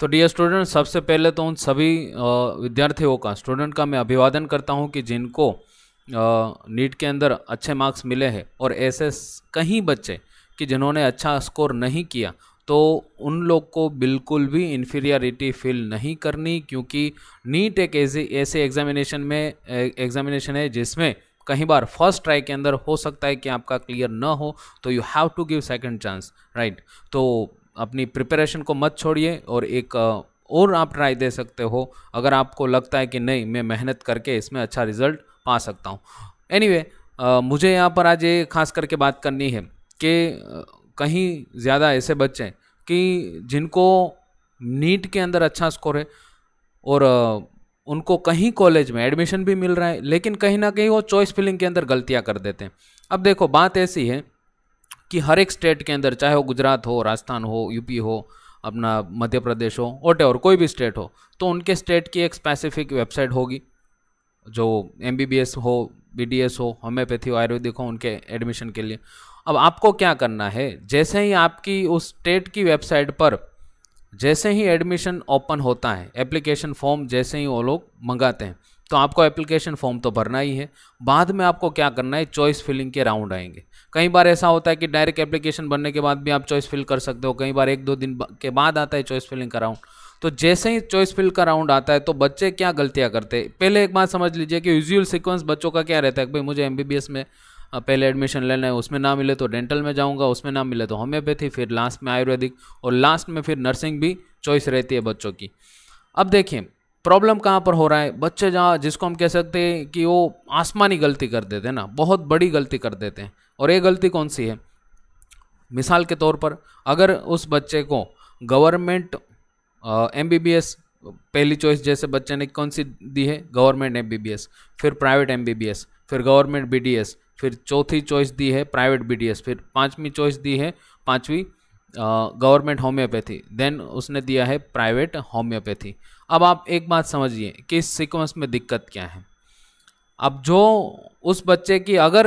तो dear student सबसे पहले तो उन सभी विद्यार्थियों का स्टूडेंट का मैं अभिवादन करता हूं कि जिनको नीट के अंदर अच्छे मार्क्स मिले हैं और ऐसे कहीं बच्चे कि जिन्होंने अच्छा स्कोर नहीं किया तो उन लोग को बिल्कुल भी इन्फीरियरिटी फील नहीं करनी क्योंकि नीट एक ऐसी ऐसे एग्जामिनेशन में एग्जामिनेशन है जिसमें कहीं बार फर्स्ट ट्राई के अंदर हो सकता है कि आपका क्लियर ना हो तो you have to give second chance right तो अपनी प्रिपरेशन को मत छोड़िए और एक और आप ट्राई दे सकते हो अगर आपको लगता है कि नहीं मैं मेहनत करके इसमें अच्छा रिजल्ट पा सकता हूँ एनी anyway, मुझे यहाँ पर आज ये खास करके बात करनी है कि कहीं ज़्यादा ऐसे बच्चे हैं कि जिनको नीट के अंदर अच्छा स्कोर है और उनको कहीं कॉलेज में एडमिशन भी मिल रहा है लेकिन कहीं ना कहीं वो चॉइस फिलिंग के अंदर गलतियाँ कर देते हैं अब देखो बात ऐसी है कि हर एक स्टेट के अंदर चाहे वो गुजरात हो राजस्थान हो यूपी हो अपना मध्य प्रदेश हो वोट और कोई भी स्टेट हो तो उनके स्टेट की एक स्पेसिफिक वेबसाइट होगी जो एम हो बी हो होम्योपैथी हो आयुर्वेदिक हो उनके एडमिशन के लिए अब आपको क्या करना है जैसे ही आपकी उस स्टेट की वेबसाइट पर जैसे ही एडमिशन ओपन होता है एप्लीकेशन फॉर्म जैसे ही वो लोग मंगाते हैं तो आपको एप्लीकेशन फॉर्म तो भरना ही है बाद में आपको क्या करना है चॉइस फिलिंग के राउंड आएंगे कई बार ऐसा होता है कि डायरेक्ट एप्लीकेशन भरने के बाद भी आप चॉइस फिल कर सकते हो कई बार एक दो दिन के बाद आता है चॉइस फिलिंग का राउंड तो जैसे ही चॉइस फिल का राउंड आता है तो बच्चे क्या गलतियाँ करते हैं पहले एक बात समझ लीजिए कि यूजुअल सिक्वेंस बच्चों का क्या रहता है कि भाई मुझे एम में पहले एडमिशन लेना है उसमें ना मिले तो डेंटल में जाऊंगा उसमें ना मिले तो होम्योपैथी फिर लास्ट में आयुर्वेदिक और लास्ट में फिर नर्सिंग भी चॉइस रहती है बच्चों की अब देखिए प्रॉब्लम कहाँ पर हो रहा है बच्चे जहाँ जिसको हम कह सकते हैं कि वो आसमानी गलती कर देते हैं ना बहुत बड़ी गलती कर देते हैं और ये गलती कौन सी है मिसाल के तौर पर अगर उस बच्चे को government M B B S पहली चॉइस जैसे बच्चे ने कौन सी दी है government M B B S फिर private M B B S फिर गवर्नमेंट बी डी एस फिर चौथी चॉइस दी है प्राइवेट बी डी एस फिर पाँचवीं चॉइस दी है पाँचवीं गवर्नमेंट होम्योपैथी देन उसने दिया है प्राइवेट होम्योपैथी अब आप एक बात समझिए कि इस सिक्वेंस में दिक्कत क्या है अब जो उस बच्चे की अगर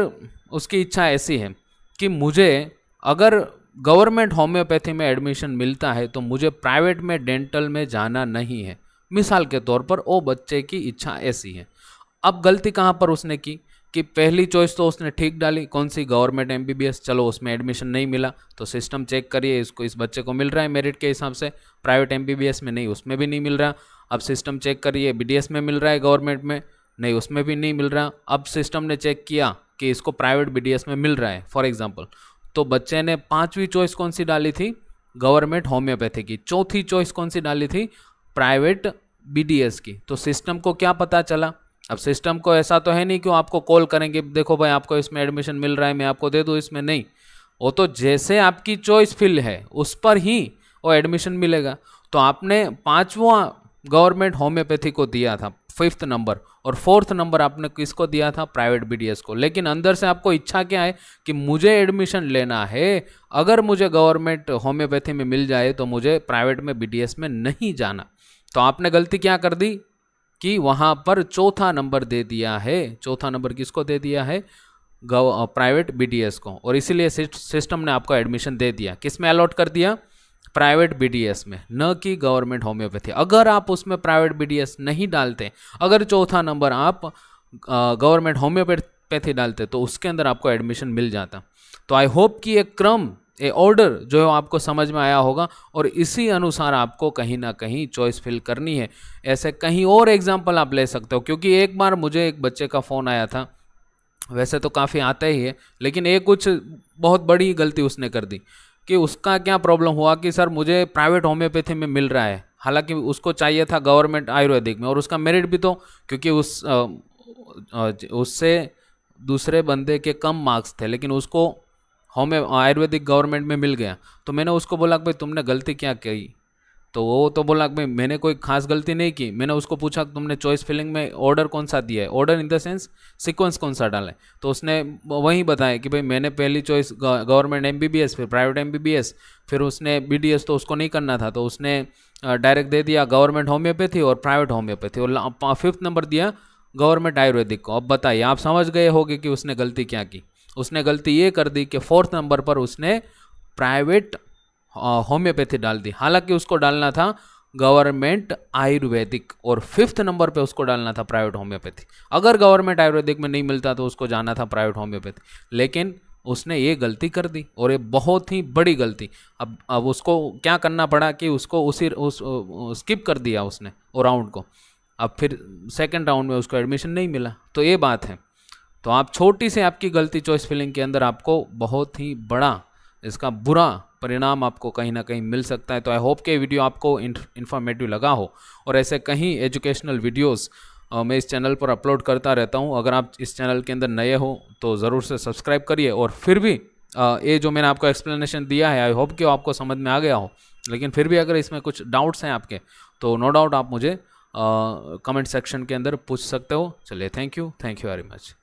उसकी इच्छा ऐसी है कि मुझे अगर गवर्नमेंट होम्योपैथी में एडमिशन मिलता है तो मुझे प्राइवेट में डेंटल में जाना नहीं है मिसाल के तौर पर वो बच्चे की इच्छा ऐसी है अब गलती कहाँ पर उसने की कि पहली चॉइस तो उसने ठीक डाली कौन सी गवर्नमेंट एम चलो उसमें एडमिशन नहीं मिला तो सिस्टम चेक करिए इसको इस बच्चे को मिल रहा है मेरिट के हिसाब से प्राइवेट एम में नहीं उसमें भी नहीं मिल रहा अब सिस्टम चेक करिए बी में मिल रहा है गवर्नमेंट में नहीं उसमें भी नहीं मिल रहा अब सिस्टम ने चेक किया कि इसको प्राइवेट बी में मिल रहा है फॉर एग्जाम्पल तो बच्चे ने पाँचवीं चॉइस कौन सी डाली थी गवर्नमेंट होम्योपैथी की चौथी चॉइस कौन सी डाली थी प्राइवेट बी की तो सिस्टम को क्या पता चला अब सिस्टम को ऐसा तो है नहीं क्यों आपको कॉल करेंगे देखो भाई आपको इसमें एडमिशन मिल रहा है मैं आपको दे दूँ इसमें नहीं वो तो जैसे आपकी चॉइस फील्ड है उस पर ही वो एडमिशन मिलेगा तो आपने पाँचवा गवर्नमेंट होम्योपैथी को दिया था फिफ्थ नंबर और फोर्थ नंबर आपने किसको दिया था प्राइवेट बीडीएस को लेकिन अंदर से आपको इच्छा क्या है कि मुझे एडमिशन लेना है अगर मुझे गवर्नमेंट होम्योपैथी में मिल जाए तो मुझे प्राइवेट में बीडीएस में नहीं जाना तो आपने गलती क्या कर दी कि वहाँ पर चौथा नंबर दे दिया है चौथा नंबर किसको दे दिया है गव प्राइवेट बीडीएस को और इसीलिए सिस्टम ने आपको एडमिशन दे दिया किस में अलॉट कर दिया प्राइवेट बीडीएस में न कि गवर्नमेंट होम्योपैथी अगर आप उसमें प्राइवेट बीडीएस नहीं डालते अगर चौथा नंबर आप गवर्नमेंट होम्योपैथी डालते तो उसके अंदर आपको एडमिशन मिल जाता तो आई होप कि ये क्रम ए ऑर्डर जो है आपको समझ में आया होगा और इसी अनुसार आपको कहीं ना कहीं चॉइस फिल करनी है ऐसे कहीं और एग्जाम्पल आप ले सकते हो क्योंकि एक बार मुझे एक बच्चे का फ़ोन आया था वैसे तो काफ़ी आता ही है लेकिन एक कुछ बहुत बड़ी गलती उसने कर दी कि उसका क्या प्रॉब्लम हुआ कि सर मुझे प्राइवेट होम्योपैथी में मिल रहा है हालांकि उसको चाहिए था गवर्नमेंट आयुर्वेदिक में और उसका मेरिट भी तो क्योंकि उस उससे दूसरे बंदे के कम मार्क्स थे लेकिन उसको हमें हाँ, आयुर्वेदिक गवर्नमेंट में मिल गया तो मैंने उसको बोला कि भाई तुमने गलती क्या की तो वो तो बोला कि भाई मैंने कोई खास गलती नहीं की मैंने उसको पूछा तुमने चॉइस फिलिंग में ऑर्डर कौन सा दिया है order in the sense sequence कौन सा डाला है तो उसने वही बताया कि भाई मैंने पहली चॉइस गवर्नमेंट एम फिर प्राइवेट एम फिर उसने बी तो उसको नहीं करना था तो उसने डायरेक्ट दे दिया गवर्नमेंट होम्योपैथी और प्राइवेट होम्योपैथी और फिफ्थ नंबर दिया गवर्नमेंट आयुर्वेदिक को अब बताइए आप समझ गए होगे कि उसने गलती क्या की उसने गलती ये कर दी कि फोर्थ नंबर पर उसने प्राइवेट होम्योपैथी डाल दी हालांकि उसको डालना था गवर्नमेंट आयुर्वेदिक और फिफ्थ नंबर पे उसको डालना था प्राइवेट होम्योपैथी अगर गवर्नमेंट आयुर्वेदिक में नहीं मिलता तो उसको जाना था प्राइवेट होम्योपैथी लेकिन उसने ये गलती कर दी और ये बहुत ही बड़ी गलती अब अब उसको क्या करना पड़ा कि उसको उसी उस स्किप कर दिया उसने राउंड को अब फिर सेकेंड राउंड में उसको एडमिशन नहीं मिला तो ये बात है तो आप छोटी से आपकी गलती चॉइस फिलिंग के अंदर आपको बहुत ही बड़ा इसका बुरा परिणाम आपको कहीं ना कहीं मिल सकता है तो आई होप के वीडियो आपको इन्फॉर्मेटिव लगा हो और ऐसे कहीं एजुकेशनल वीडियोस मैं इस चैनल पर अपलोड करता रहता हूं अगर आप इस चैनल के अंदर नए हो तो ज़रूर से सब्सक्राइब करिए और फिर भी ये जो मैंने आपको एक्सप्लेनेशन दिया है आई होप कि आपको समझ में आ गया हो लेकिन फिर भी अगर इसमें कुछ डाउट्स हैं आपके तो नो डाउट आप मुझे कमेंट सेक्शन के अंदर पूछ सकते हो चलिए thank you thank you very much